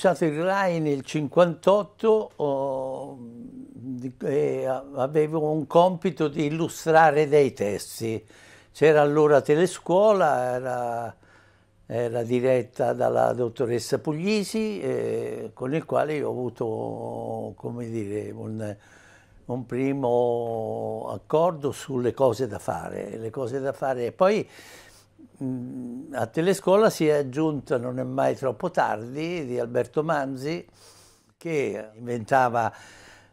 cominciato il RAI nel 58 oh, e avevo un compito di illustrare dei testi. C'era allora Telescuola, era, era, diretta dalla dottoressa Puglisi, eh, con il quale ho avuto, dire, un, un, primo accordo sulle cose da fare. Le cose da fare. E poi Mm, a Telescola si è aggiunta Non è mai troppo tardi di Alberto Manzi che inventava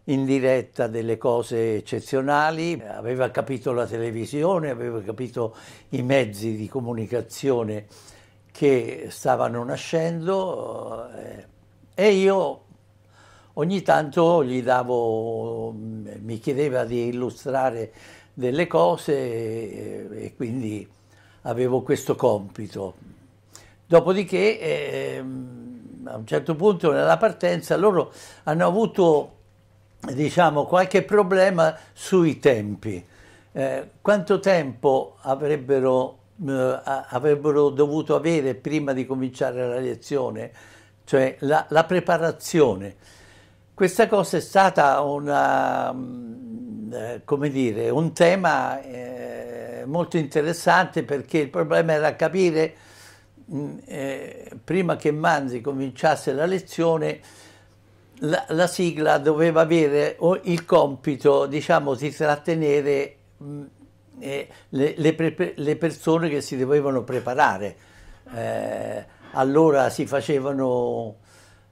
in diretta delle cose eccezionali, aveva capito la televisione, aveva capito i mezzi di comunicazione che stavano nascendo eh, e io ogni tanto gli davo, mi chiedeva di illustrare delle cose eh, e quindi avevo questo compito. Dopodiché eh, a un certo punto nella partenza loro hanno avuto diciamo, qualche problema sui tempi. Eh, quanto tempo avrebbero, eh, avrebbero, dovuto avere prima di cominciare la lezione? Cioè la, la preparazione. Questa cosa è stata una, mm, eh, come dire, un tema eh, molto interessante perché il problema era capire mh, eh, prima che Manzi cominciasse la lezione la, la, sigla doveva avere il compito diciamo di trattenere mh, eh, le, le, le, persone che si dovevano preparare eh, allora si facevano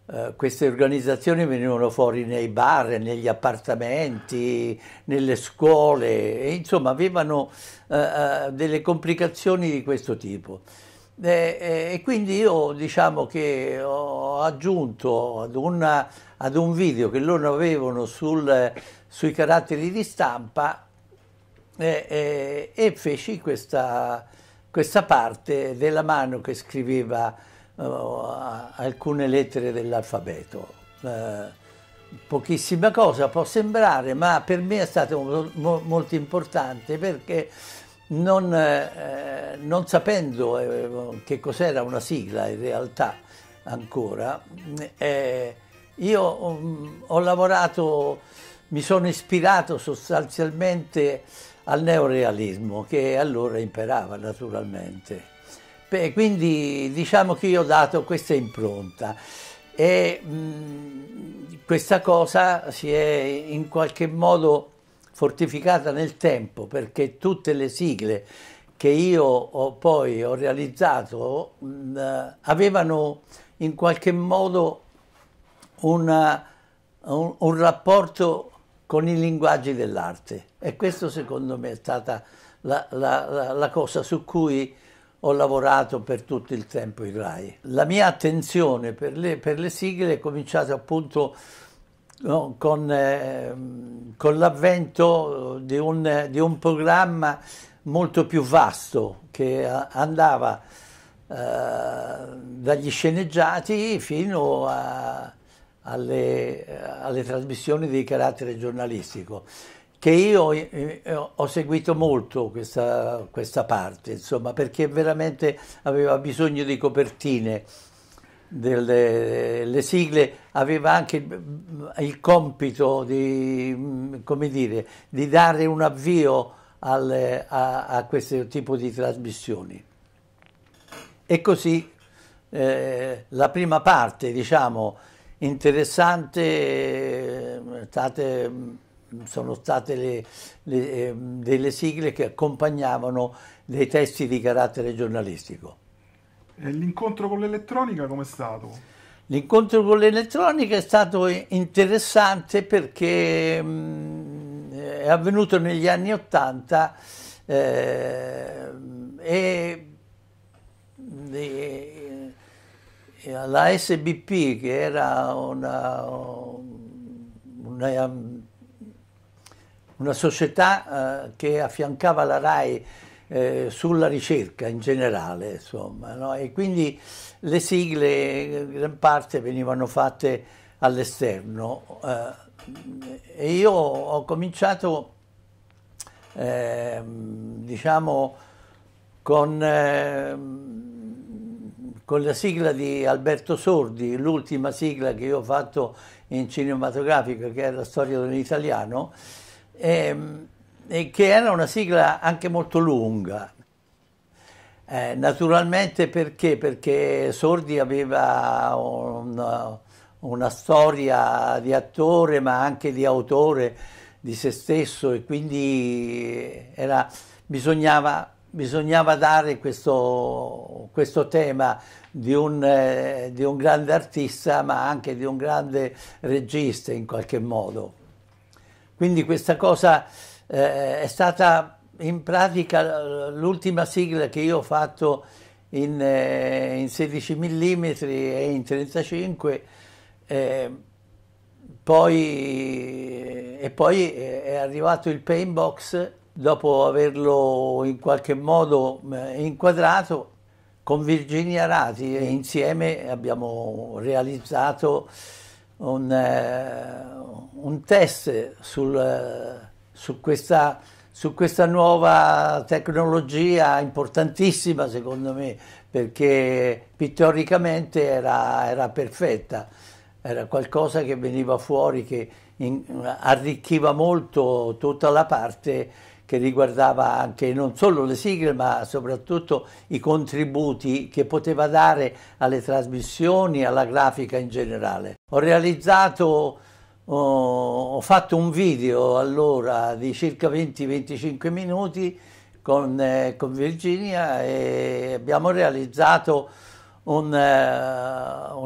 eh, queste organizzazioni venivano fuori nei bar, negli appartamenti, nelle scuole, e, insomma avevano uh, delle complicazioni di questo tipo. E, e, quindi io diciamo che ho aggiunto ad, una, ad un video che loro avevano sul, sui caratteri di stampa e, feci questa, questa parte della mano che scriveva eh, alcune lettere dell'alfabeto. Eh, pochissima cosa può sembrare, ma per me è stato molto importante perché non, eh, non sapendo che cos'era una sigla in realtà ancora, io mm, ho lavorato, mi sono ispirato sostanzialmente al neorealismo che allora imperava naturalmente. Beh, quindi diciamo che io ho dato questa impronta e mh, questa cosa si è in qualche modo fortificata nel tempo perché tutte le sigle che io ho poi ho realizzato mh, avevano in qualche modo una, un, un rapporto con i linguaggi dell'arte e questo secondo me è stata la, la, la, la cosa su cui ho lavorato per tutto il tempo in RAI. La mia attenzione per le, per le sigle è cominciata appunto no, con, eh, con l'avvento di un, di un, programma molto più vasto che andava eh, dagli sceneggiati fino a, alle, alle trasmissioni di carattere giornalistico che io eh, eh, ho seguito molto questa, questa, parte, insomma, perché veramente aveva bisogno di copertine. Delle sigle aveva anche il, mm, il compito di, mm, dire, di, dare un avvio al, a, a, questo tipo di trasmissioni. E così eh, la prima parte, diciamo, interessante, eh, state mm, sono state le, le, ehm, delle sigle che accompagnavano dei testi di carattere giornalistico. E l'incontro con l'elettronica com'è stato? L'incontro con l'elettronica è stato interessante perché mm, è avvenuto negli anni Ottanta eh, e, e, e la SBP che era una, una una società eh, che affiancava la RAI eh, sulla ricerca in generale, insomma, no? e quindi le sigle in eh, gran parte venivano fatte all'esterno eh, e io ho cominciato ehm, diciamo con ehm, con la sigla di Alberto Sordi, l'ultima sigla che io ho fatto in cinematografica, che è la storia dell'italiano, italiano, Ehm, e che era una sigla anche molto lunga. Eh, naturalmente perché? Perché Sordi aveva una, una storia di attore ma anche di autore di se stesso e quindi era, bisognava, bisognava, dare questo, questo tema di un, eh, di un grande artista ma anche di un grande regista in qualche modo. Quindi questa cosa eh, è stata in pratica l'ultima sigla che io ho fatto in, eh, in 16 mm e in 35 eh, poi, e poi eh, è arrivato il Painbox dopo averlo in qualche modo eh, inquadrato con Virginia Rati e insieme abbiamo realizzato un, uh, un test sul, eh, su, questa, su questa nuova tecnologia importantissima secondo me perché pittoricamente era, era perfetta, era qualcosa che veniva fuori, che in, arricchiva molto tutta la parte che riguardava anche non solo le sigle ma soprattutto i contributi che poteva dare alle trasmissioni, alla grafica in generale. Ho realizzato, oh, ho fatto un video allora di circa 20-25 minuti con, eh, con, Virginia e abbiamo realizzato eh, un'idea uh,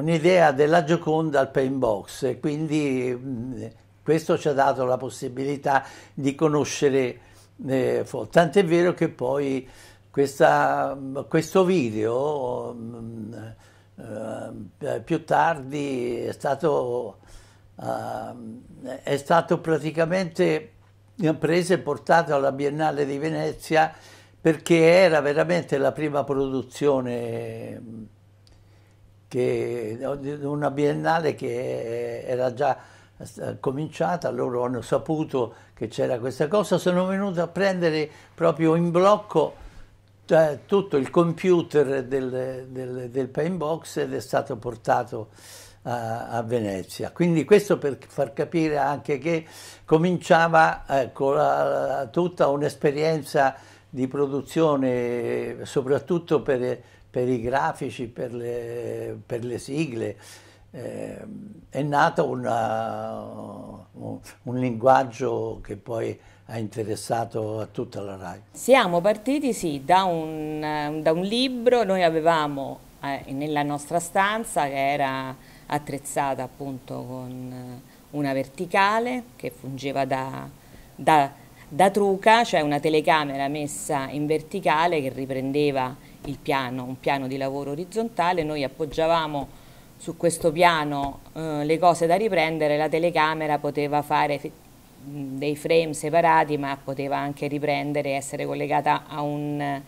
un della Gioconda al Painbox e quindi mh, questo ci ha dato la possibilità di conoscere eh, tant'è vero che poi questa, questo video mh, eh, eh, più tardi è stato, eh, è stato preticamente preso e portato alla Biennale di Venezia perché era veramente la prima produzione, che, una biennale che era già eh, cominciata, loro hanno saputo che c'era questa cosa, sono venuto a prendere proprio in blocco cioè, tutto il computer del, del, del Painbox ed è stato portato a, a, Venezia. Quindi questo per far capire anche che cominciava ecco, la, tutta un'esperienza di produzione, soprattutto per, per i grafici, per le, per le sigle. Eh, è nato una, un, un linguaggio che poi ha interessato a tutta la RAI? Siamo partiti sì da un, da un libro, noi avevamo eh, nella nostra stanza che era attrezzata appunto con eh, una verticale che fungeva da, da, da truca, cioè una telecamera messa in verticale che riprendeva il piano, un piano di lavoro orizzontale, noi appoggiavamo su questo piano eh, le cose da riprendere, la telecamera poteva fare dei frame separati ma poteva anche riprendere, essere collegata a un,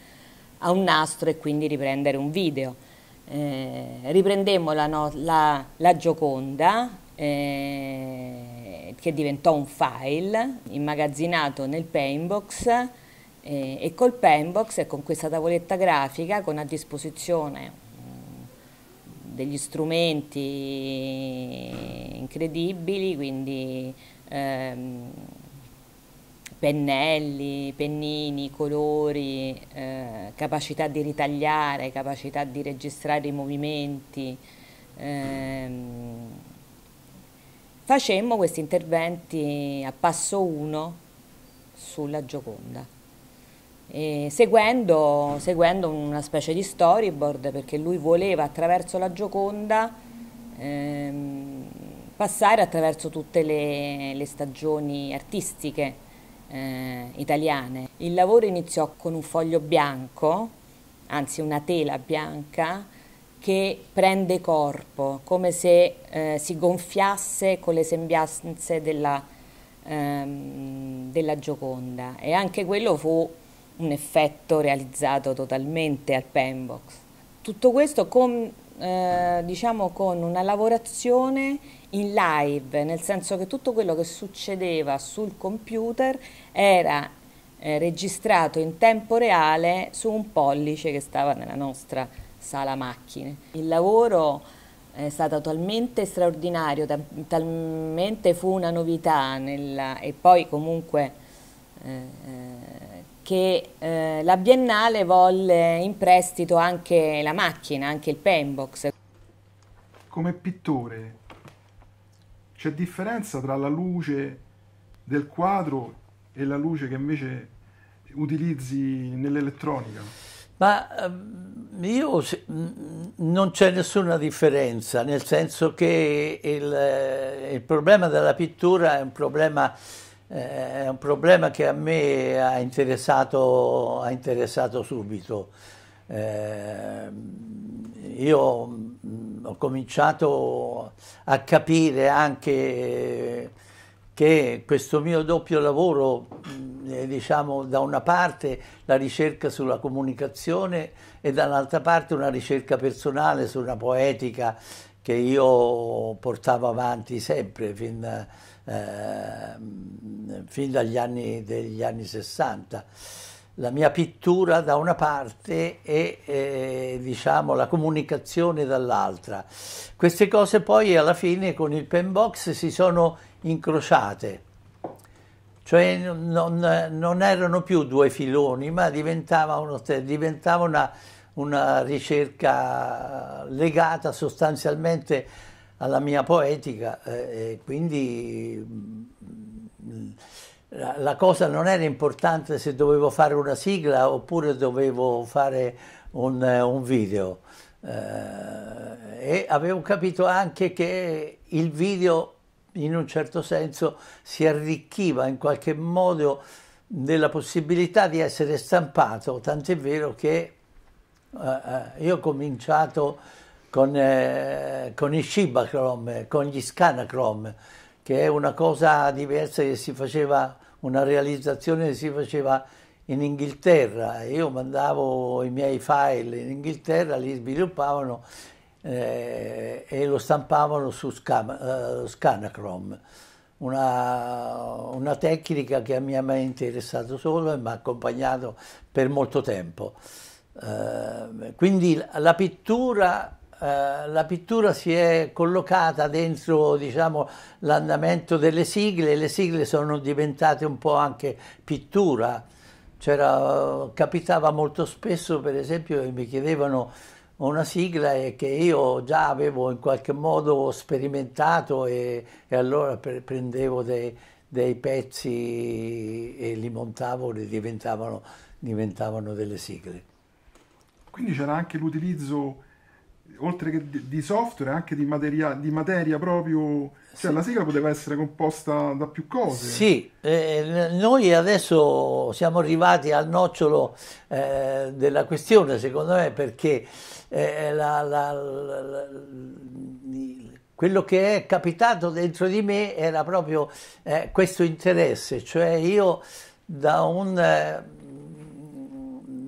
a un nastro e quindi riprendere un video. Eh, riprendemmo la, no, la, la Gioconda eh, che diventò un file immagazzinato nel Painbox eh, e col Painbox e con questa tavoletta grafica con a disposizione degli strumenti incredibili, quindi ehm, pennelli, pennini, colori, eh, capacità di ritagliare, capacità di registrare i movimenti. Ehm, facemmo questi interventi a passo 1 sulla Gioconda. Seguendo, seguendo, una specie di storyboard perché lui voleva attraverso la Gioconda ehm, passare attraverso tutte le, le stagioni artistiche eh, italiane. Il lavoro iniziò con un foglio bianco, anzi una tela bianca, che prende corpo, come se eh, si gonfiasse con le sembianze della, ehm, della Gioconda. E anche quello fu un effetto realizzato totalmente al Penbox. Tutto questo con eh, diciamo con una lavorazione in live, nel senso che tutto quello che succedeva sul computer era eh, registrato in tempo reale su un pollice che stava nella nostra sala macchine. Il lavoro è stato talmente straordinario, talmente fu una novità nella, e poi comunque eh, che eh, la Biennale volle in prestito anche la macchina, anche il penbox. Come pittore c'è differenza tra la luce del quadro e la luce che invece utilizzi nell'elettronica? Ma ehm, io non c'è nessuna differenza, nel senso che il, eh, il problema della pittura è un problema eh, è un problema che a me ha interessato, ha interessato subito. Eh, io mh, mm, ho cominciato a capire anche che questo mio doppio lavoro, mh, mm, diciamo da una parte la ricerca sulla comunicazione e dall'altra parte una ricerca personale su una poetica che io portavo avanti sempre fin da eh, fin dagli anni, degli anni 60. La mia pittura da una parte e eh, diciamo, la comunicazione dall'altra. Queste cose poi alla fine con il pen box si sono incrociate cioè non, non, erano più due filoni, ma diventava, uno, diventava una, una, ricerca legata sostanzialmente a alla mia poetica, eh, quindi mm, la, la, cosa non era importante se dovevo fare una sigla oppure dovevo fare un, eh, un video. Eh, e avevo capito anche che il video in un certo senso si arricchiva in qualche modo della possibilità di essere stampato, tant'è vero che eh, eh io ho cominciato con, eh, con i Shibacrom, con gli Scanacrom, che è una cosa diversa che si faceva, una realizzazione che si faceva in Inghilterra. Io mandavo i miei file in Inghilterra, li sviluppavano eh, e lo stampavano su Scam, uh, eh, Scanacrom. Una, una, tecnica che a mia me è interessato solo e mi ha accompagnato per molto tempo. Uh, quindi la pittura eh, la pittura si è collocata dentro diciamo, l'andamento delle sigle, le sigle sono diventate un po' anche pittura. capitava molto spesso, per esempio, che mi chiedevano una sigla e che io già avevo in qualche modo sperimentato e, e allora pre prendevo dei, dei, pezzi e li montavo e diventavano, diventavano delle sigle. Quindi c'era anche l'utilizzo oltre che di software, anche di materia, di materia proprio, cioè sì. la sigla poteva essere composta da più cose. Sì, eh, noi adesso siamo arrivati al nocciolo eh, della questione, secondo me, perché eh, la, la, la, quello che è capitato dentro di me era proprio eh, questo interesse, cioè io da un eh,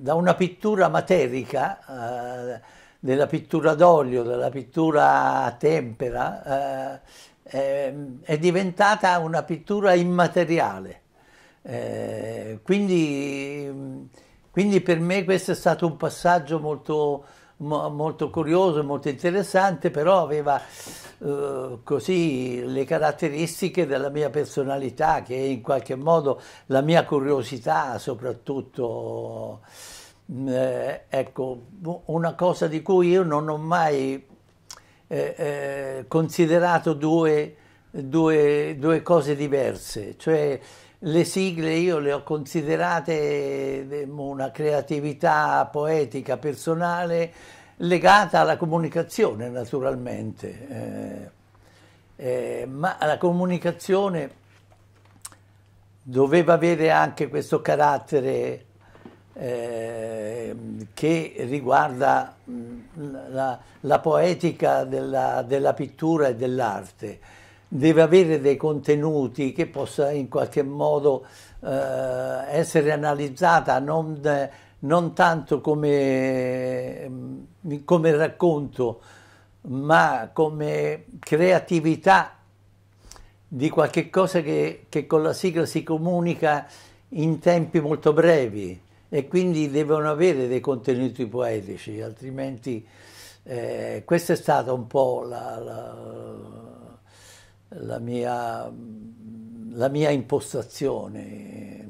da una pittura materica eh, della pittura d'olio, della pittura a tempera, eh, ehm, è diventata una pittura immateriale. Eh, quindi, quindi, per me questo è stato un passaggio molto, molto curioso, molto interessante, però aveva eh, così le caratteristiche della mia personalità, che in qualche modo la mia curiosità soprattutto eh, ecco, una cosa di cui io non ho mai eh, eh, considerato due, due, due, cose diverse, cioè le sigle io le ho considerate eh, una creatività poetica personale legata alla comunicazione naturalmente, eh, eh, ma la comunicazione doveva avere anche questo carattere eh, che riguarda mm, la, la poetica della, della, pittura e dell'arte. Deve avere dei contenuti che possa in qualche modo eh, essere analizzata non, non tanto come, mm, come racconto, ma come creatività di qualche cosa che, che, con la sigla si comunica in tempi molto brevi e quindi devono avere dei contenuti poetici, altrimenti eh, questa è stata un po' la, la, la, mia, la mia impostazione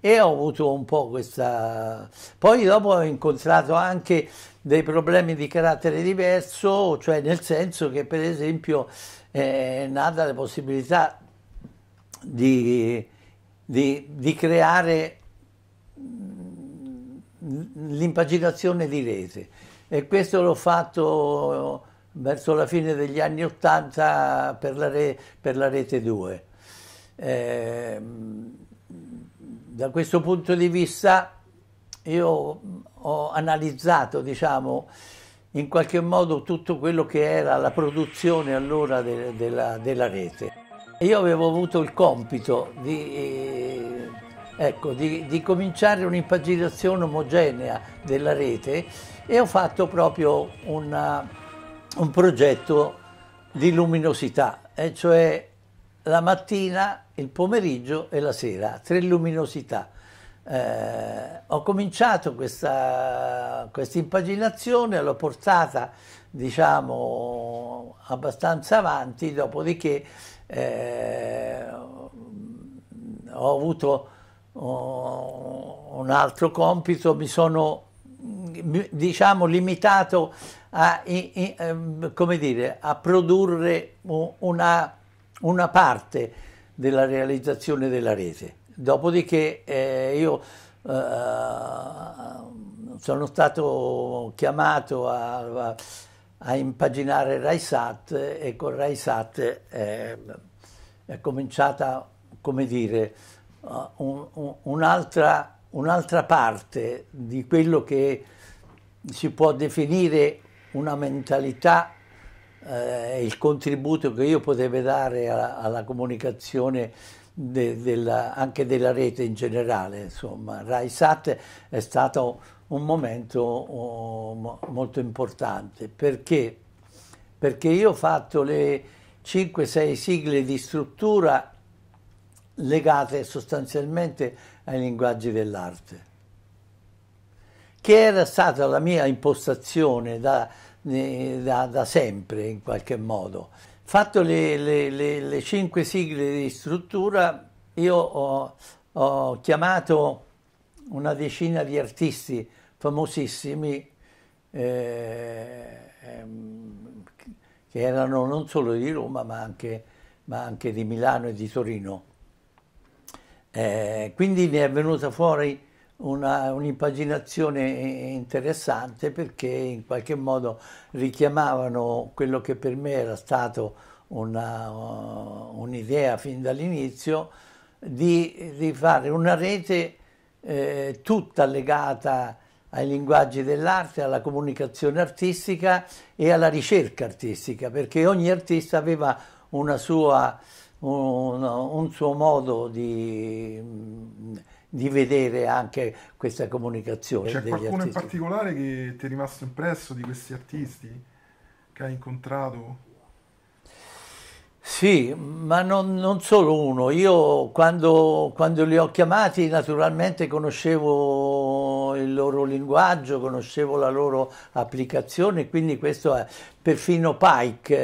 e ho avuto un po' questa... Poi dopo ho incontrato anche dei problemi di carattere diverso, cioè nel senso che per esempio è eh, nata la possibilità di, di, di creare l'impaginazione di rete e questo l'ho fatto verso la fine degli anni 80 per la, re, per la rete 2. Eh, da questo punto di vista io ho analizzato, diciamo, in qualche modo tutto quello che era la produzione allora de, de la, della rete. Io avevo avuto il compito di... Eh, ecco, di, di cominciare un'impaginazione omogenea della rete e ho fatto proprio una, un progetto di luminosità, eh, cioè la mattina, il pomeriggio e la sera, tre luminosità. Eh, ho cominciato questa impaginazione, l'ho portata diciamo abbastanza avanti, dopodiché eh, ho avuto un altro compito, mi sono diciamo limitato a, ehm, come dire, a produrre una, una parte della realizzazione della rete. Dopodiché eh, io eh, sono stato chiamato a, a, a impaginare RaiSat e con RaiSat eh, è cominciata, come dire, un'altra, un'altra parte di quello che si può definire una mentalità eh, il contributo che io potevo dare alla, alla comunicazione de, della, anche della rete in generale. Insomma, RaiSat è stato un momento oh, molto importante perché? perché io ho fatto le 5-6 sigle di struttura legate sostanzialmente ai linguaggi dell'arte, che era stata la mia impostazione da, da, da sempre in qualche modo. Fatto le, le, le, le cinque sigle di struttura, io ho, ho chiamato una decina di artisti famosissimi eh, ehm, che erano non solo di Roma ma anche, ma anche, di Milano e di Torino. Eh, quindi ne è venuta fuori un'impaginazione eh, interessante perché in qualche modo richiamavano quello che per me era stato uh, un'idea fin dall'inizio di, di, fare una rete eh, tutta legata ai linguaggi dell'arte, alla comunicazione artistica e alla ricerca artistica, perché ogni artista aveva una sua un, un suo modo di, di, vedere anche questa comunicazione. C'è qualcuno artisti. in particolare che ti è rimasto impresso di questi artisti che hai incontrato? Sì, ma non, non solo uno. Io quando, quando, li ho chiamati naturalmente conoscevo il loro linguaggio, conoscevo la loro applicazione, quindi questo è perfino Pike,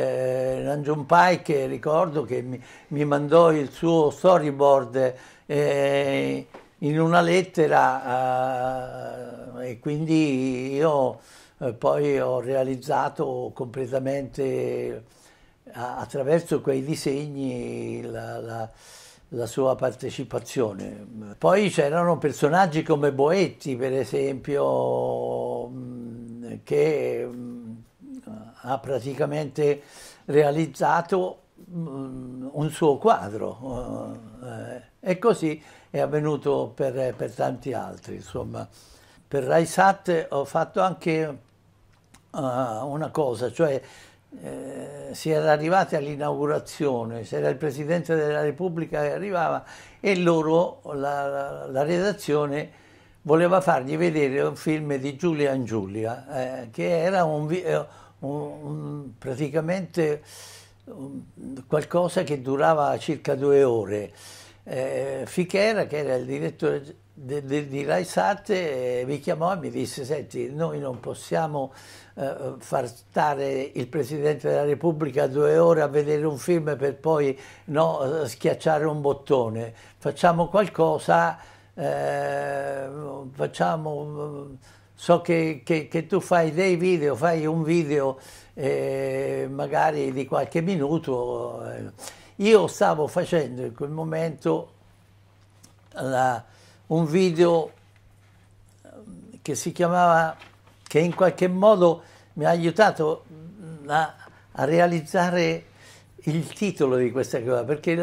eh, Pike, ricordo che mi, mi mandò il suo storyboard eh, in una lettera eh, e quindi io eh, poi ho realizzato completamente attraverso quei disegni la, la, la sua partecipazione. Poi c'erano personaggi come Boetti, per esempio, che mm, ha praticamente realizzato mm, un suo quadro eh, e così è avvenuto per, per tanti altri. Insomma. Per Raisat ho fatto anche eh, una cosa, cioè eh, si era arrivati all'inaugurazione, c'era il Presidente della Repubblica che arrivava e loro, la, la, redazione, voleva fargli vedere un film di Giulia and Giulia, eh, che era un, eh, un, un, praticamente qualcosa che durava circa due ore. Eh, Fichera, che era il direttore di, di, di Rai Sat, eh, mi chiamò e mi disse, senti, noi non possiamo eh, far stare il Presidente della Repubblica due ore a vedere un film per poi no, eh, schiacciare un bottone. Facciamo qualcosa, eh, facciamo, eh, so che, che, che, tu fai dei video, fai un video eh, magari di qualche minuto. Eh. Io stavo facendo in quel momento la, un video che si chiamava che in qualche modo mi ha aiutato mm, a, a realizzare il titolo di questa cosa, perché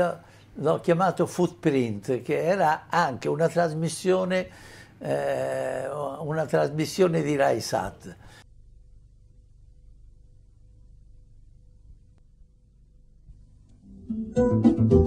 l'ho, chiamato Footprint, che era anche una trasmissione, eh, una trasmissione di Rai Sat. Thank you.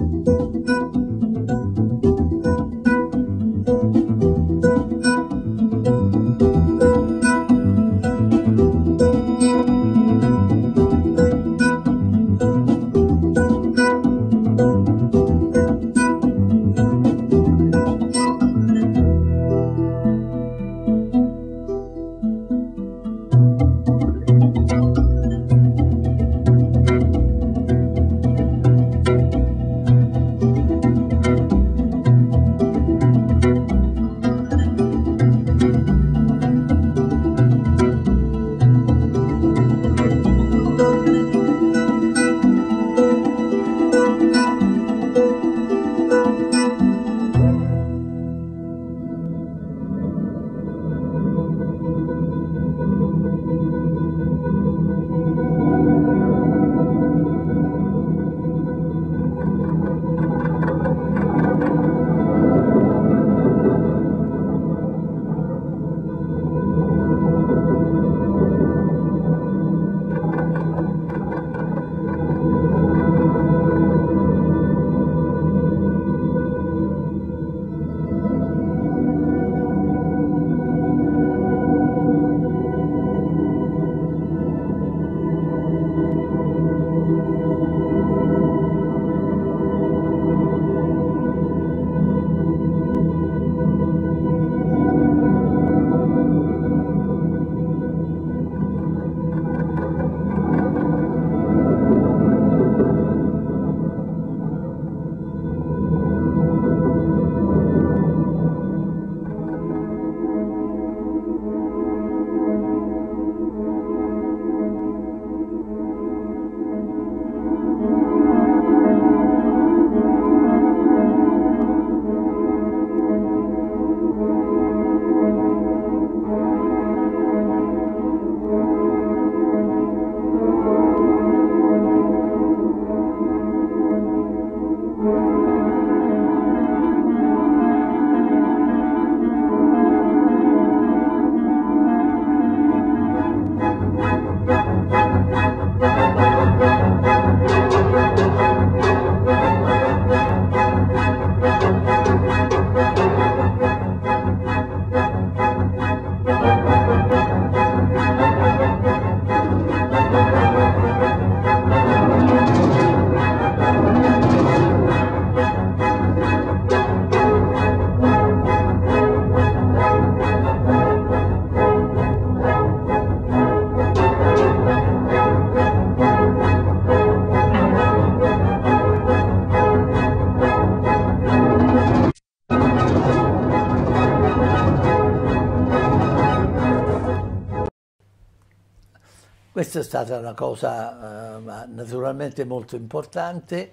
questa è stata una cosa eh, naturalmente molto importante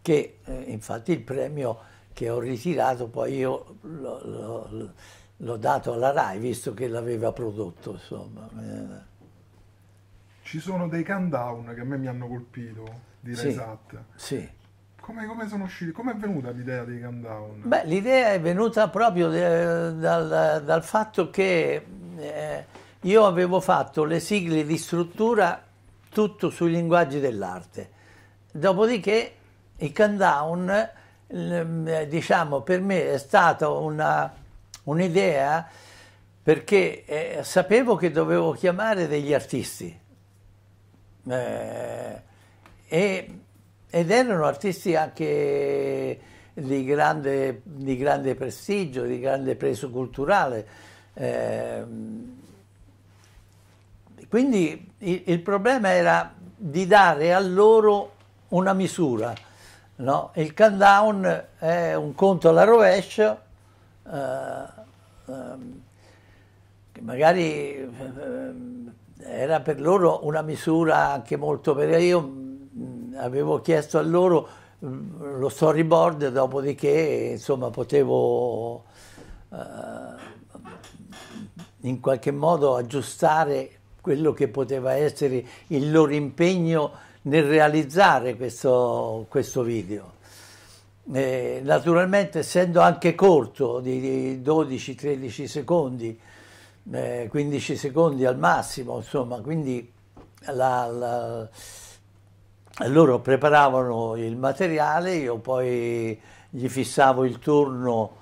che eh, infatti il premio che ho ritirato poi io l'ho dato alla RAI visto che l'aveva prodotto insomma. Ci sono dei countdown che a me mi hanno colpito di sì, Resat. Sì. Come, come, sono usciti? Come è venuta l'idea dei countdown? Beh, l'idea è venuta proprio de, eh, dal, dal, fatto che eh, io avevo fatto le sigle di struttura tutto sui linguaggi dell'arte. Dopodiché il countdown, eh, diciamo, per me è stata un'idea perché eh, sapevo che dovevo chiamare degli artisti. Eh, e, ed erano artisti anche di grande, di grande prestigio, di grande peso culturale. Eh, quindi il, il, problema era di dare a loro una misura. No? Il countdown è un conto alla rovescia, eh, eh, che magari eh, era per loro una misura anche molto... perché io mh, mm, avevo chiesto a loro mh, mm, lo storyboard, dopodiché insomma potevo eh, in qualche modo aggiustare quello che poteva essere il loro impegno nel realizzare questo, questo video. Eh, naturalmente essendo anche corto di 12-13 secondi, eh, 15 secondi al massimo, insomma, quindi la, la, loro preparavano il materiale, io poi gli fissavo il turno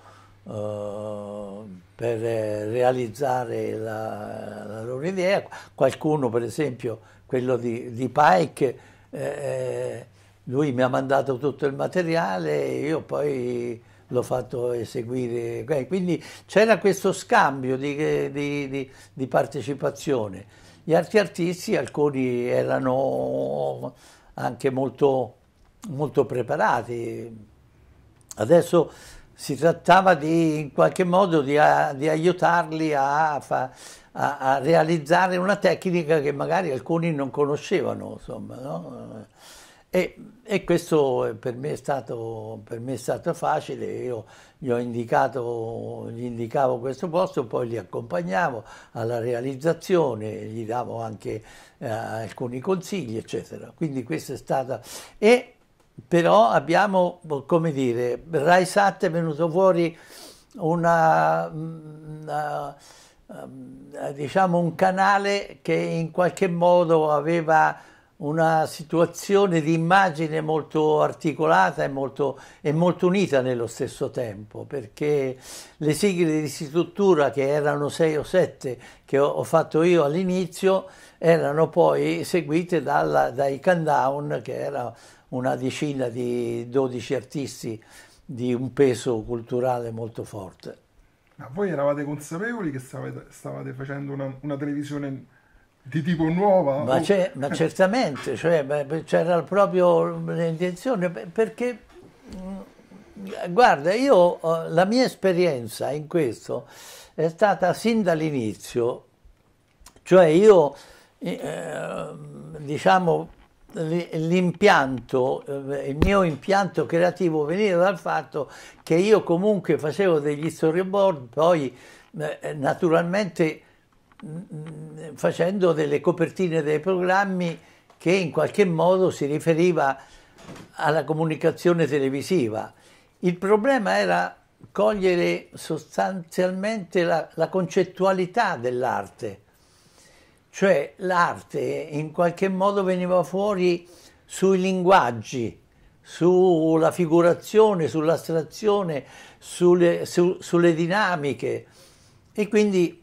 eh, per eh, realizzare la, la, loro idea. Qualcuno, per esempio, quello di, di Pike, eh, eh, lui mi ha mandato tutto il materiale e io poi l'ho fatto eseguire. Eh, quindi c'era questo scambio di, di, di partecipazione. Gli altri artisti, alcuni erano anche molto, molto preparati. Adesso si trattava di, in qualche modo di, a, di aiutarli a, a, a, realizzare una tecnica che magari alcuni non conoscevano. Insomma, no? e, e, questo per me, stato, per me, è stato, facile, io gli, indicato, gli indicavo questo posto, poi li accompagnavo alla realizzazione, gli davo anche eh, alcuni consigli, eccetera. Quindi questa è stata... E, però abbiamo, boh, come dire, Rai Sat è venuto fuori una, mm, una, mm, diciamo un canale che in qualche modo aveva una situazione di immagine molto articolata e molto, e molto, unita nello stesso tempo, perché le sigle di struttura, che erano sei o sette che ho, ho fatto io all'inizio, erano poi seguite dalla, dai countdown, che era una decina di 12 artisti di un peso culturale molto forte. Ma voi eravate consapevoli che stavate, stavate facendo una, una, televisione di tipo nuova? Ma, o... ma certamente, cioè, c'era proprio l'intenzione, perché mm, guarda, io eh, la mia esperienza in questo è stata sin dall'inizio, cioè io eh, diciamo l'impianto, eh, il mio impianto creativo veniva dal fatto che io comunque facevo degli storyboard, poi eh, naturalmente mm, mm, facendo delle copertine dei programmi che in qualche modo si riferiva alla comunicazione televisiva. Il problema era cogliere sostanzialmente la, la concettualità dell'arte, cioè l'arte in qualche modo veniva fuori sui linguaggi, sulla figurazione, sull'astrazione, sulle, su, sulle dinamiche. E quindi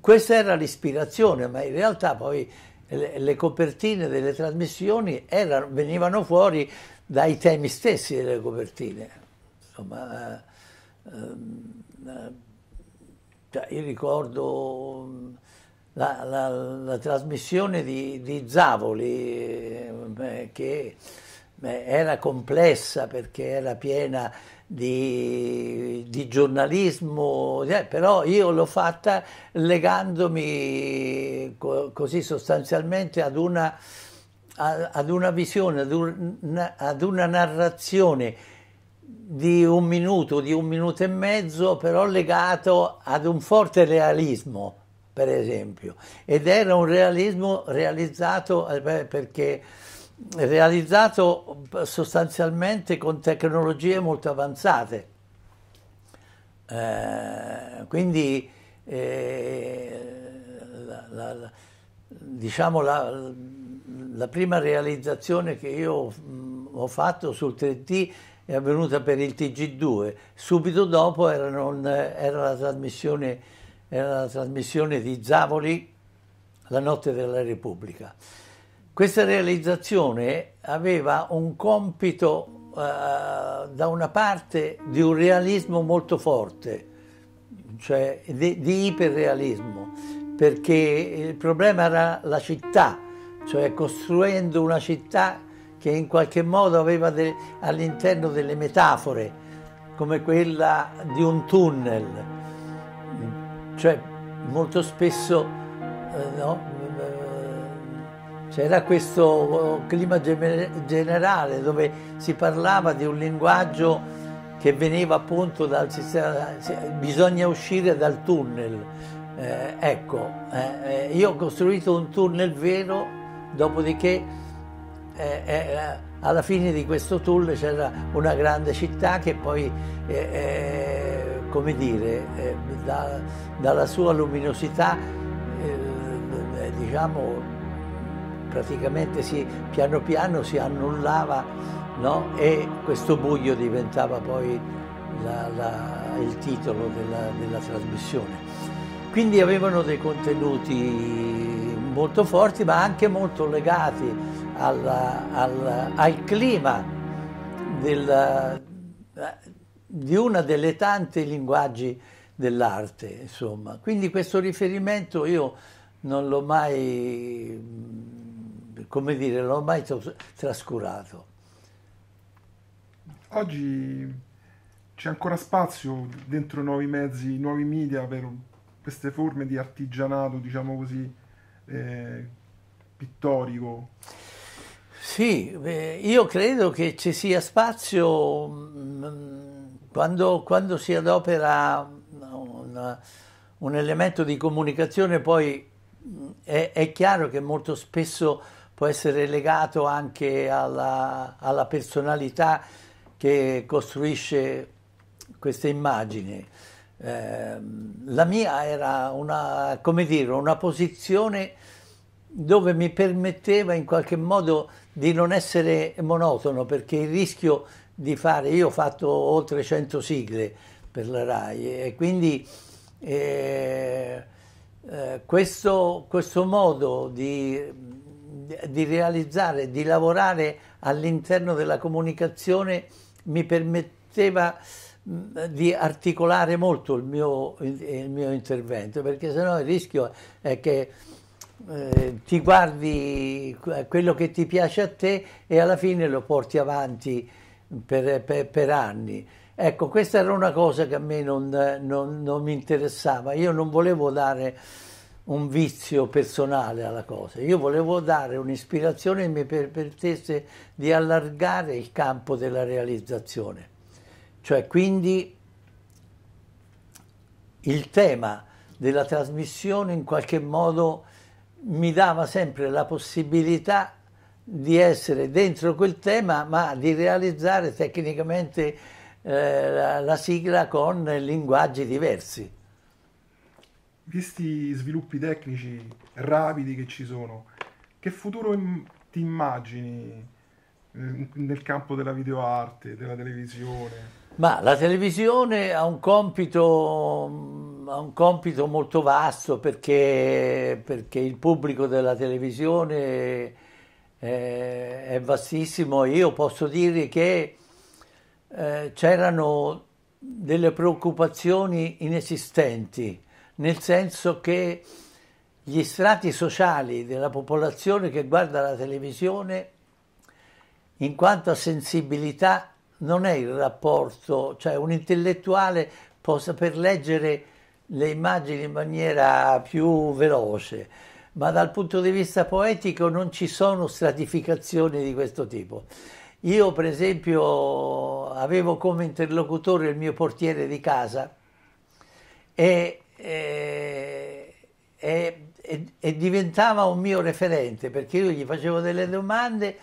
questa era l'ispirazione, ma in realtà poi le, le copertine delle trasmissioni erano, venivano fuori dai temi stessi delle copertine. Insomma, eh, ehm, eh, cioè io ricordo la, la, la trasmissione di, di Zavoli eh, che era complessa perché era piena di, di, giornalismo, eh, però io l'ho fatta legandomi co così sostanzialmente ad una, ad una visione, ad, un, ad una narrazione di un minuto, di un minuto e mezzo, però legato ad un forte realismo per esempio. Ed era un realismo realizzato eh, perché realizzato sostanzialmente con tecnologie molto avanzate. Eh, quindi eh, la, la, la, diciamo la, prima realizzazione che io mh, mm, ho fatto sul 3D è avvenuta per il TG2, subito dopo era, non, eh, era la trasmissione era la trasmissione di Zavoli La notte della Repubblica. Questa realizzazione aveva un compito eh, da una parte di un realismo molto forte, cioè di, di iperrealismo, perché il problema era la città, cioè costruendo una città che in qualche modo aveva de, all'interno delle metafore, come quella di un tunnel, cioè, molto spesso eh, no, eh, c'era questo clima generale dove si parlava di un linguaggio che veniva appunto dal sistema, bisogna uscire dal tunnel. Eh, ecco, eh, eh, io ho costruito un tunnel vero, dopodiché eh, eh, alla fine di questo tunnel c'era una grande città che poi come dire, eh, da, dalla sua luminosità, eh, eh, diciamo, praticamente si, piano piano si annullava no? e questo buio diventava poi la, la, il titolo della, della trasmissione. Quindi avevano dei contenuti molto forti ma anche molto legati alla, alla, al clima della, eh, di una delle tante linguaggi dell'arte, insomma. Quindi questo riferimento io non l'ho mai, mm, come dire, l'ho mai trascurato. Oggi c'è ancora spazio dentro nuovi mezzi, nuovi media per queste forme di artigianato, diciamo così, eh, pittorico? Sì, io credo che ci sia spazio mm, quando, quando si adopera un, un, elemento di comunicazione poi mm, è, è, chiaro che molto spesso può essere legato anche alla, alla personalità che costruisce queste immagini. Eh, la mia era una, dire, una, posizione dove mi permetteva in qualche modo di non essere monotono perché il rischio di fare, io ho fatto oltre 100 sigle per la RAI e quindi eh, eh, questo, questo, modo di, di, realizzare, di lavorare all'interno della comunicazione mi permetteva di articolare molto il mio, il mio intervento perché sennò il rischio è che eh, ti guardi eh, quello che ti piace a te e alla fine lo porti avanti per, per, per anni. Ecco, questa era una cosa che a me non, non, non mi interessava, io non volevo dare un vizio personale alla cosa. Io volevo dare un'ispirazione che mi permettesse di allargare il campo della realizzazione. Cioè, quindi il tema della trasmissione in qualche modo mi dava sempre la possibilità di essere dentro quel tema, ma di realizzare tecnicamente eh, la, la sigla con linguaggi diversi. Visti gli sviluppi tecnici rapidi che ci sono, che futuro im- ti immagini eh, nel campo della videoarte, della televisione? Ma la televisione ha un compito, mm, ha un compito molto vasto perché, perché, il pubblico della televisione eh, è vastissimo. Io posso dire che eh, c'erano delle preoccupazioni inesistenti, nel senso che gli strati sociali della popolazione che guarda la televisione, in quanto a sensibilità, non è il rapporto, cioè un intellettuale può saper leggere le immagini in maniera più veloce ma dal punto di vista poetico non ci sono stratificazioni di questo tipo. Io per esempio avevo come interlocutore il mio portiere di casa e, eh, e, e, e diventava un mio referente perché io gli facevo delle domande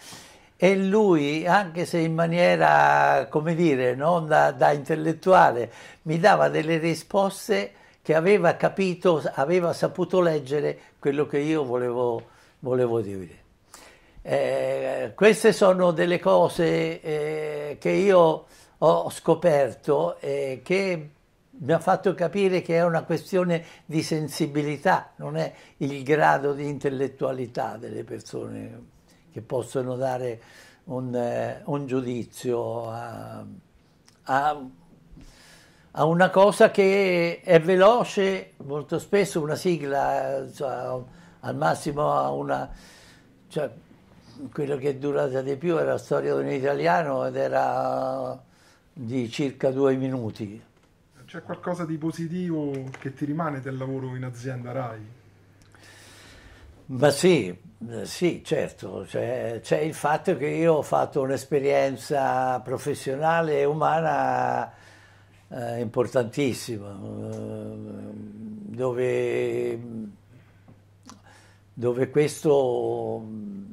e lui, anche se in maniera, come dire, non da, da intellettuale, mi dava delle risposte che aveva capito, aveva saputo leggere quello che io volevo, volevo dire. Eh, queste sono delle cose eh, che io ho scoperto e eh, che mi ha fatto capire che è una questione di sensibilità, non è il grado di intellettualità delle persone che possono dare un, eh, un giudizio a, a a una cosa che è veloce, molto spesso una sigla, cioè, al massimo a una... Cioè, quello che è durato di più era la storia di un italiano ed era di circa due minuti. C'è qualcosa di positivo che ti rimane del lavoro in azienda RAI? Ma sì, sì, certo, c'è, c'è il fatto che io ho fatto un'esperienza professionale e umana eh, importantissima, eh, dove, dove questo mm,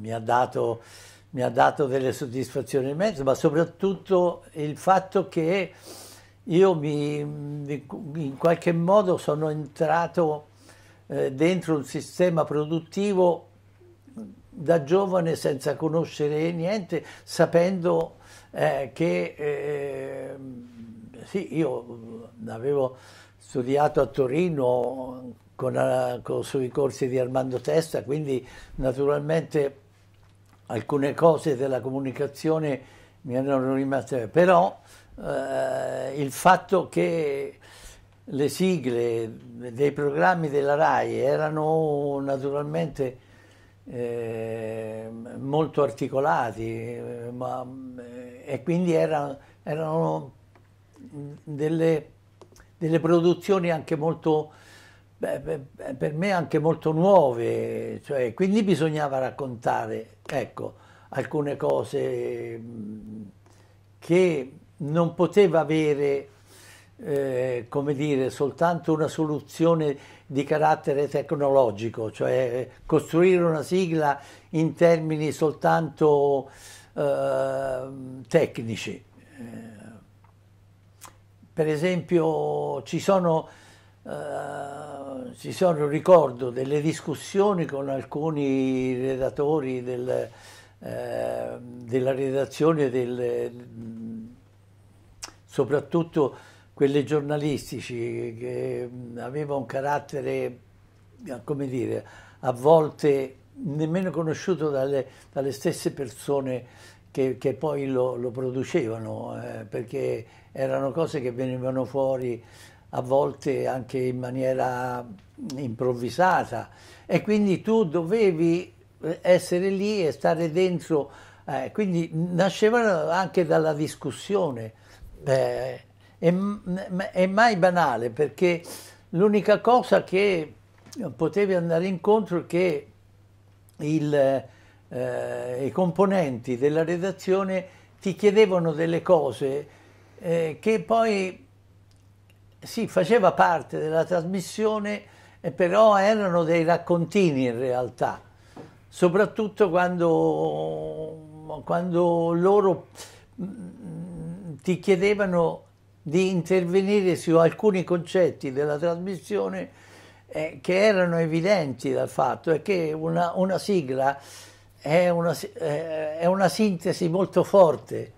mi ha dato mi ha dato delle soddisfazioni in mezzo, ma soprattutto il fatto che io mi, in qualche modo sono entrato eh, dentro un sistema produttivo da giovane senza conoscere niente, sapendo eh, che eh, ehm, sì, io avevo studiato a Torino con, eh, con, sui corsi di Armando Testa, quindi naturalmente alcune cose della comunicazione mi erano rimaste, però eh, il fatto che le sigle dei programmi della RAI erano naturalmente eh, molto articolati, ma e quindi era, erano delle, delle, produzioni anche molto, beh, per me anche molto nuove, cioè, quindi bisognava raccontare ecco, alcune cose che non poteva avere eh, come dire, soltanto una soluzione di carattere tecnologico, cioè costruire una sigla in termini soltanto Ehm, tecnici. Eh, per esempio ci sono, eh, ci sono, ricordo, delle discussioni con alcuni redattori del, eh, della redazione, del, soprattutto quelle giornalistici, che ehm, aveva un carattere, come dire, a volte nemmeno conosciuto dalle, dalle stesse persone che, che poi lo, lo producevano, eh, perché erano cose che venivano fuori a volte anche in maniera improvvisata e quindi tu dovevi eh, essere lì e stare dentro, eh, quindi nascevano anche dalla discussione eh, e, e mai banale perché l'unica cosa che potevi andare incontro è che il, eh, i componenti della redazione ti chiedevano delle cose eh, che poi sì, faceva parte della trasmissione, eh, però erano dei raccontini in realtà, soprattutto quando, quando loro mm, ti chiedevano di intervenire su alcuni concetti della trasmissione eh, che erano evidenti dal fatto è che una, una sigla è una, eh, è una, sintesi molto forte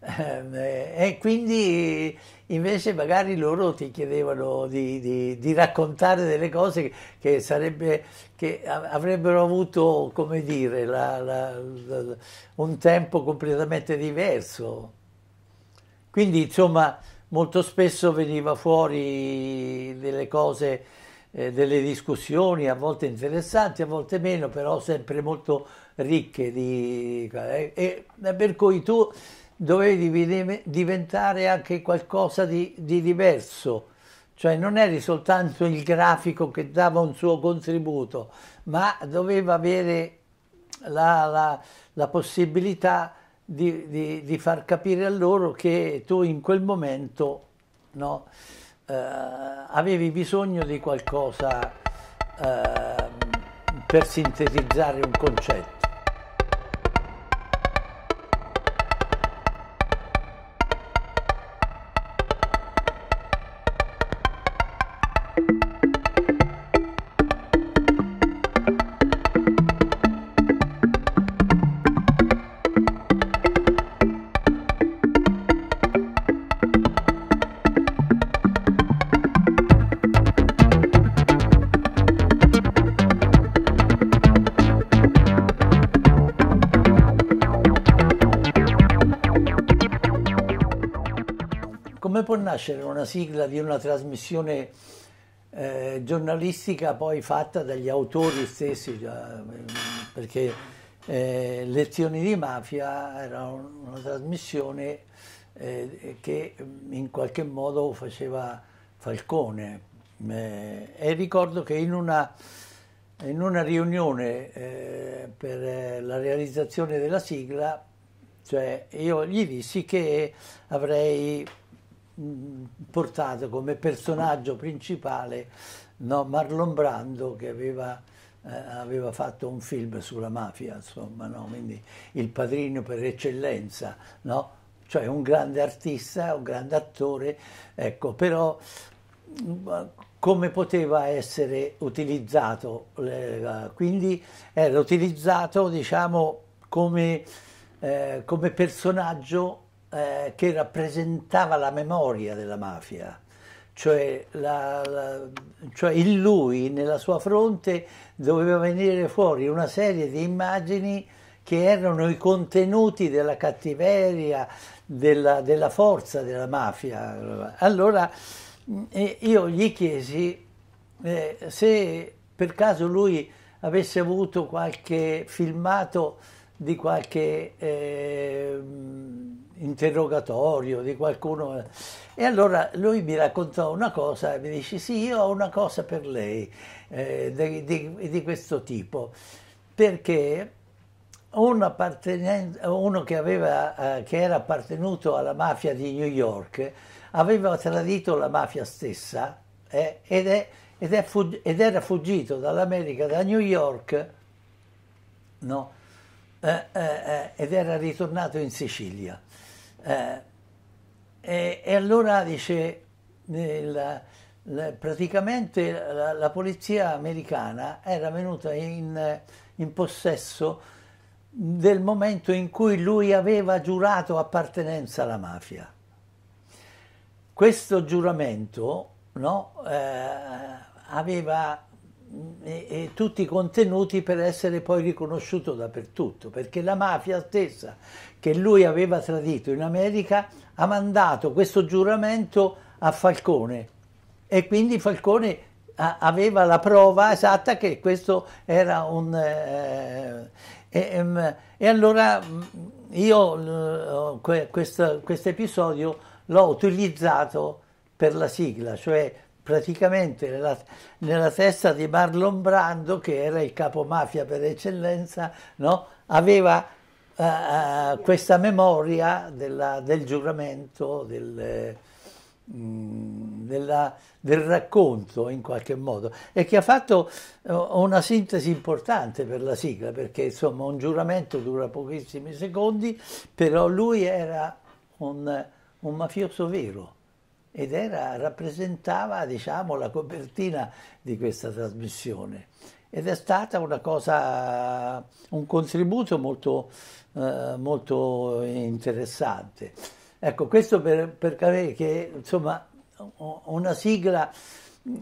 ehm, eh, e quindi invece magari loro ti chiedevano di, di, di raccontare delle cose che, sarebbe, che avrebbero avuto come dire, la, la, la, un tempo completamente diverso. Quindi insomma molto spesso veniva fuori delle cose eh, delle discussioni a volte interessanti, a volte meno, però sempre molto ricche. Di, eh, eh, per cui tu dovevi diventare anche qualcosa di, di, diverso, cioè non eri soltanto il grafico che dava un suo contributo, ma doveva avere la, la, la possibilità di, di, di, far capire a loro che tu in quel momento... No, eh, avevi bisogno di qualcosa eh, per sintetizzare un concetto. nascere una sigla di una trasmissione eh, giornalistica poi fatta dagli autori stessi, eh, perché eh, Lezioni di Mafia era una trasmissione eh, che in qualche modo faceva Falcone. Eh, e ricordo che in una, in una riunione eh, per la realizzazione della sigla cioè io gli dissi che avrei portato come personaggio principale no, Marlon Brando che aveva, eh, aveva, fatto un film sulla mafia, insomma, no? quindi il padrino per eccellenza, no? cioè un grande artista, un grande attore, ecco, però come poteva essere utilizzato, eh, quindi era utilizzato diciamo come, eh, come personaggio eh, che rappresentava la memoria della mafia, cioè, la, la, cioè in lui, nella sua fronte, doveva venire fuori una serie di immagini che erano i contenuti della cattiveria, della, della forza della mafia. Allora eh, io gli chiesi eh, se per caso lui avesse avuto qualche filmato di qualche... Eh, interrogatorio di qualcuno. Eh. E allora lui mi raccontò una cosa, mi dice sì, io ho una cosa per lei eh, di, di, di, questo tipo, perché un uno che, aveva, eh, che era appartenuto alla mafia di New York aveva tradito la mafia stessa eh, ed, è, ed, è ed, era fuggito dall'America, da New York, no? Eh, eh, ed era ritornato in Sicilia. Eh, e, e, allora dice, nel, nel, praticamente la, la, polizia americana era venuta in, in possesso del momento in cui lui aveva giurato appartenenza alla mafia. Questo giuramento no, eh, aveva e, e tutti i contenuti per essere poi riconosciuto dappertutto, perché la mafia stessa che lui aveva tradito in America ha mandato questo giuramento a Falcone e quindi Falcone a, aveva la prova esatta che questo era un... Eh, e, eh, ehm, e, allora mm, io questo quest episodio l'ho utilizzato per la sigla, cioè praticamente nella, nella, testa di Marlon Brando, che era il capo mafia per eccellenza, no? aveva uh, questa memoria della, del giuramento, del, um, della, del, racconto in qualche modo, e che ha fatto uh, una sintesi importante per la sigla, perché insomma un giuramento dura pochissimi secondi, però lui era un, un mafioso vero ed era, rappresentava diciamo, la copertina di questa trasmissione. Ed è stata una cosa, un contributo molto, eh, molto interessante. Ecco, questo per, per capire che insomma, una sigla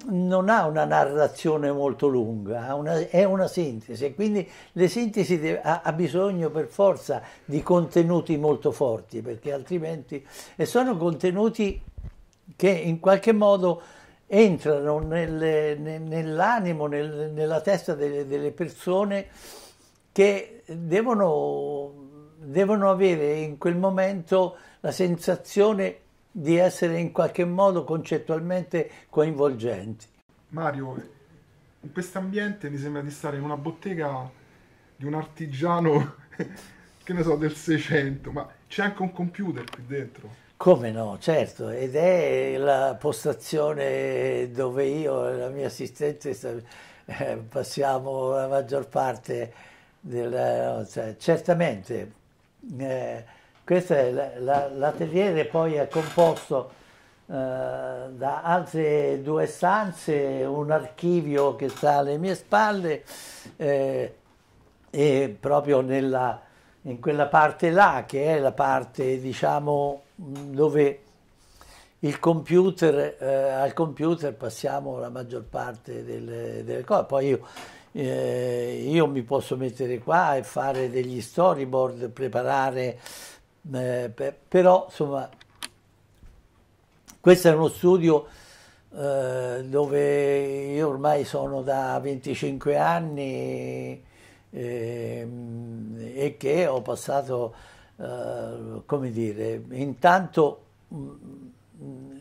non ha una narrazione molto lunga, una, è una sintesi e quindi le sintesi de, ha, ha, bisogno per forza di contenuti molto forti perché altrimenti e sono contenuti che in qualche modo entrano nel, nell'animo, nel, nella testa delle, delle persone che devono, devono, avere in quel momento la sensazione di essere in qualche modo concettualmente coinvolgenti. Mario, in questo ambiente mi sembra di stare in una bottega di un artigiano, che ne so, del 600, ma c'è anche un computer qui dentro. Come no, certo, ed è la postazione dove io e la mia assistente eh, passiamo la maggior parte della nostra. Eh, cioè, certamente, eh, questo è l'atelier la, la, poi è composto eh, da altre due stanze, un archivio che sta alle mie spalle eh, e proprio nella, in quella parte là, che è la parte, diciamo, dove computer, eh, al computer passiamo la maggior parte delle, delle cose. Poi io, eh, io, mi posso mettere qua e fare degli storyboard, preparare, eh, per, però insomma questo è uno studio eh, dove io ormai sono da 25 anni e, ehm, e che ho passato eh, come dire, intanto mm, mm,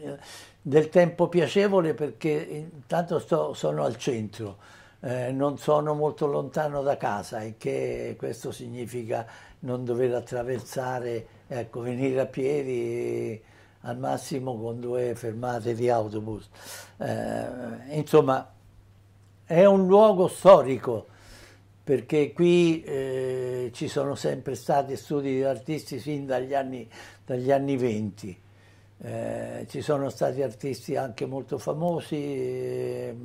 del tempo piacevole perché intanto sto, sono al centro, eh, non sono molto lontano da casa e che questo significa non dover attraversare, ecco, venire a piedi al massimo con due fermate di autobus. Eh, insomma, è un luogo storico perché qui eh, ci sono sempre stati studi di artisti fin dagli anni, dagli anni 20. Eh, ci sono stati artisti anche molto famosi eh,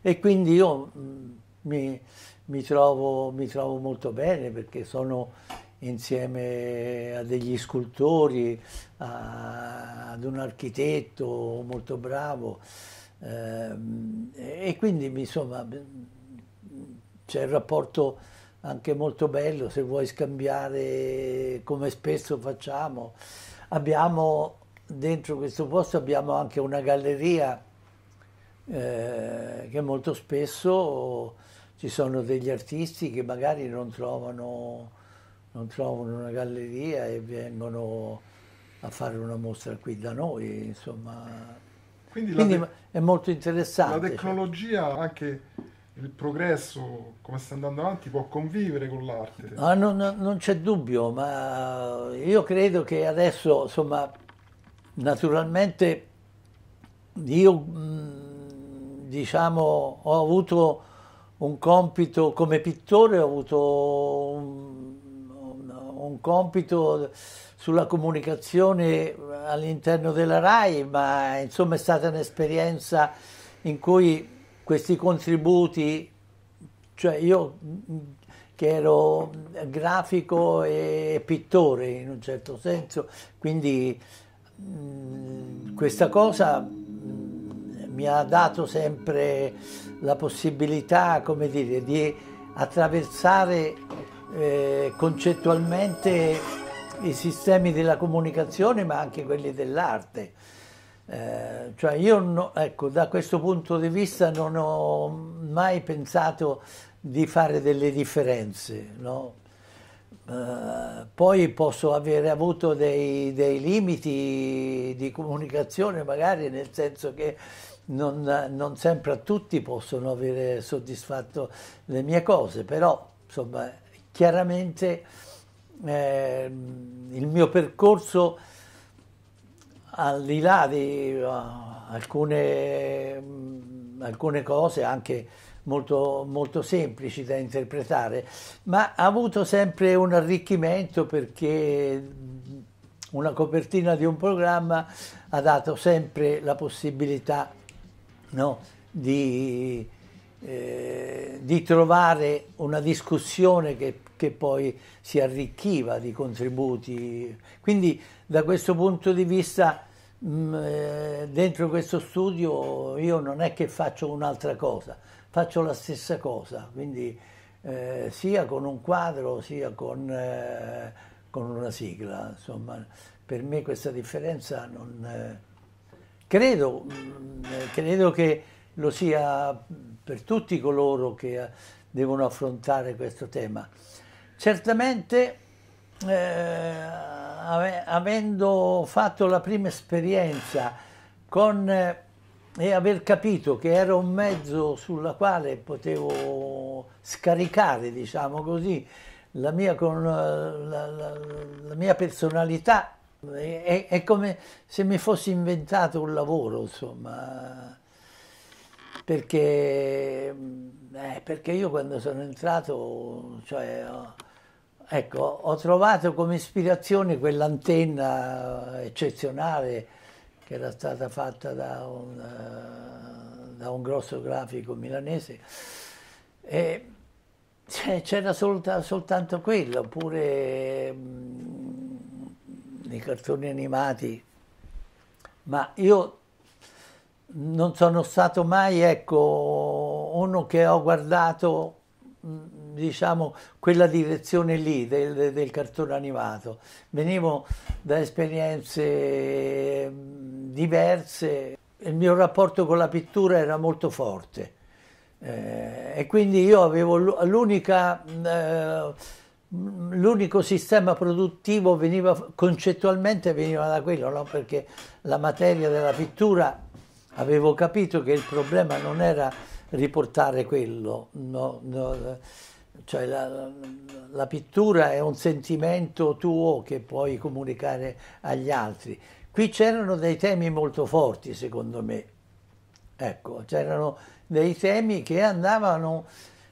e quindi io mm, mi, mi, trovo, mi, trovo, molto bene perché sono insieme a degli scultori, a, ad un architetto molto bravo eh, e quindi insomma c'è il rapporto anche molto bello se vuoi scambiare come spesso facciamo. Abbiamo dentro questo posto abbiamo anche una galleria eh, che molto spesso ci sono degli artisti che magari non trovano, non trovano una galleria e vengono a fare una mostra qui da noi, insomma. Quindi, Quindi è molto interessante. La tecnologia cioè. anche il progresso, come sta andando avanti, può convivere con l'arte. Ah, non, non c'è dubbio, ma io credo che adesso, insomma, naturalmente io mm, diciamo ho avuto un compito come pittore, ho avuto un, un compito sulla comunicazione all'interno della RAI, ma insomma è stata un'esperienza in cui questi contributi, cioè io mm, che ero grafico e pittore in un certo senso, quindi mh, mm, questa cosa mh, mm, mi ha dato sempre la possibilità, come dire, di attraversare eh, concettualmente i sistemi della comunicazione ma anche quelli dell'arte. Eh, cioè io no, ecco, da questo punto di vista non ho mai pensato di fare delle differenze. No? Eh, poi posso avere avuto dei, dei, limiti di comunicazione magari nel senso che non, non, sempre a tutti possono avere soddisfatto le mie cose, però insomma chiaramente eh, il mio percorso al di là di uh, alcune, mh, mm, alcune, cose anche molto, molto semplici da interpretare, ma ha avuto sempre un arricchimento perché mm, una copertina di un programma ha dato sempre la possibilità no, di, eh, di trovare una discussione che che poi si arricchiva di contributi. Quindi da questo punto di vista mm, eh, dentro questo studio io non è che faccio un'altra cosa, faccio la stessa cosa, quindi eh, sia con un quadro sia con, eh, con, una sigla, insomma per me questa differenza non... Eh, credo, mm, eh, credo che lo sia per tutti coloro che eh, devono affrontare questo tema. Certamente, eh, avendo fatto la prima esperienza con, eh, e aver capito che era un mezzo sulla quale potevo scaricare, diciamo così, la mia, con, eh, la, la, la mia personalità, eh, è, è come se mi fossi inventato un lavoro, insomma perché, eh, perché io quando sono entrato, cioè, ecco, ho trovato come ispirazione quell'antenna eccezionale che era stata fatta da un, eh, da un grosso grafico milanese. E, cioè, c'era solta, soltanto quello, oppure mh, mm, i cartoni animati. Ma io non sono stato mai ecco, uno che ho guardato mm, diciamo, quella direzione lì del, del, cartone animato. Venivo da esperienze mm, diverse, il mio rapporto con la pittura era molto forte eh, e quindi io avevo mm, eh, l'unico eh, sistema produttivo veniva, concettualmente veniva da quello, no? perché la materia della pittura avevo capito che il problema non era riportare quello, no, no, cioè la, la, pittura è un sentimento tuo che puoi comunicare agli altri. Qui c'erano dei temi molto forti secondo me, ecco, c'erano dei temi che andavano,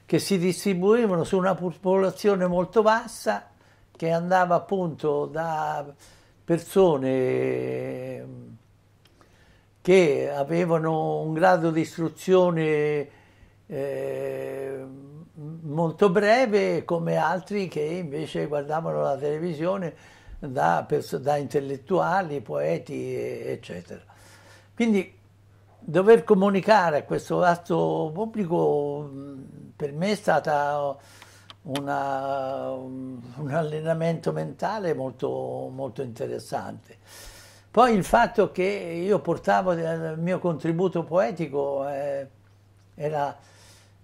che si distribuivano su una popolazione molto bassa, che andava appunto da persone che avevano un grado di istruzione eh, molto breve come altri che invece guardavano la televisione da, da intellettuali, poeti, eccetera. Quindi dover comunicare a questo vasto pubblico per me è stato un allenamento mentale molto, molto interessante. Poi il fatto che io portavo il mio contributo poetico eh, era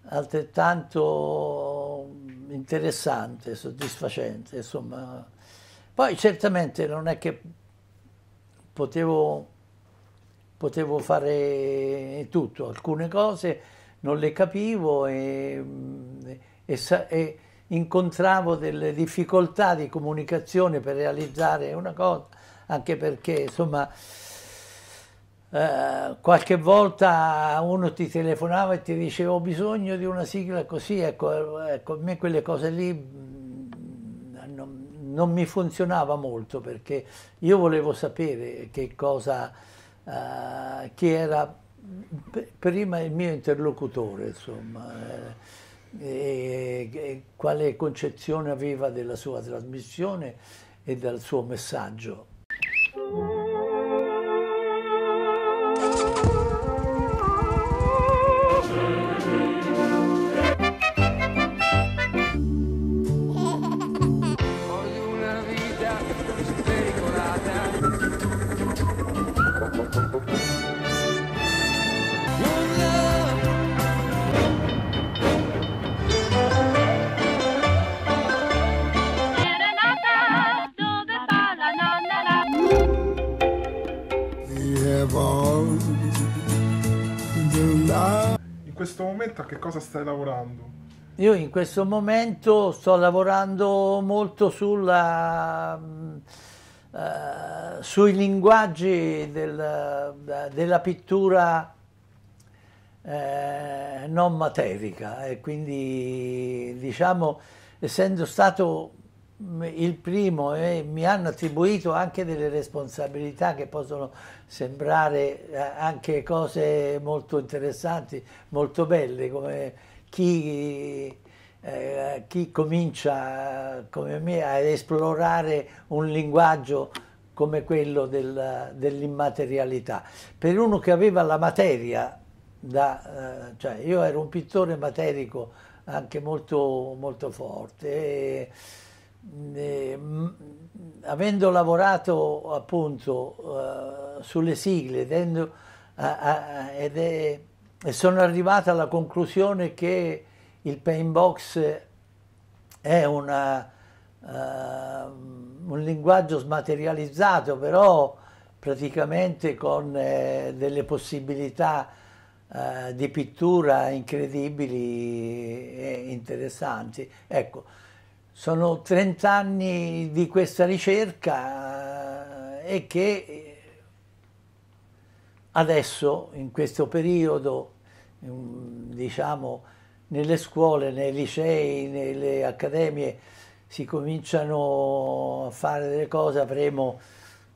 altrettanto interessante, soddisfacente, insomma. Poi certamente non è che potevo, potevo fare tutto, alcune cose non le capivo e, e, e incontravo delle difficoltà di comunicazione per realizzare una cosa anche perché insomma eh, qualche volta uno ti telefonava e ti diceva ho bisogno di una sigla così, ecco, eh, ecco a me quelle cose lì mm, non, non, mi funzionava molto perché io volevo sapere che cosa, eh, chi era prima il mio interlocutore, insomma. Eh, e, e quale concezione aveva della sua trasmissione e del suo messaggio. Thank cosa stai lavorando? Io in questo momento sto lavorando molto sulla, uh, sui linguaggi del, eh, della pittura uh, non materica e quindi diciamo essendo stato il primo e mi hanno attribuito anche delle responsabilità che possono sembrare eh, anche cose molto interessanti, molto belle, come chi, eh, chi comincia come me ad esplorare un linguaggio come quello del, dell'immaterialità. Per uno che aveva la materia, da, eh, cioè io ero un pittore materico anche molto, molto forte. E, Mm, eh, avendo lavorato appunto uh, sulle sigle dentro, uh, uh, ed è, e sono arrivato alla conclusione che il painbox è una, eh, un linguaggio smaterializzato, però praticamente con eh, delle possibilità eh, di pittura incredibili e interessanti. Ecco, sono 30 anni di questa ricerca eh, e che eh, adesso, in questo periodo, diciamo, nelle scuole, nei licei, nelle accademie si cominciano a fare delle cose, avremo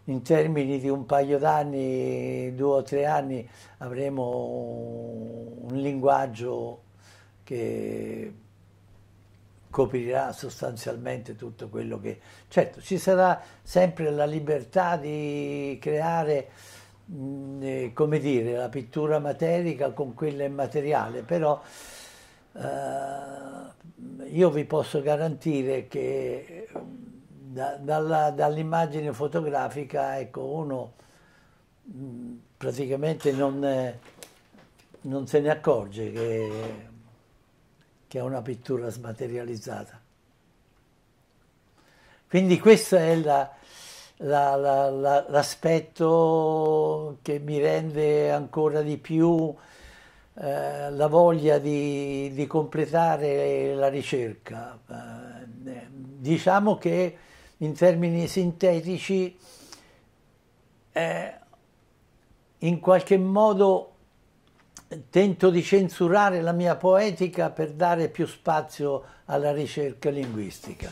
in termini di un paio d'anni, due o tre anni, avremo un linguaggio che coprirà sostanzialmente tutto quello che... Certo, ci sarà sempre la libertà di creare, mh, mm, eh, come dire, la pittura materica con quella immateriale, però eh, io vi posso garantire che mm, da, dalla, dall'immagine fotografica, ecco, uno mh, mm, praticamente non, eh, non se ne accorge che che è una pittura smaterializzata. Quindi questo è l'aspetto la, la, la, che mi rende ancora di più eh, la voglia di, di, completare la ricerca. Eh, diciamo che in termini sintetici eh, in qualche modo tento di censurare la mia poetica per dare più spazio alla ricerca linguistica.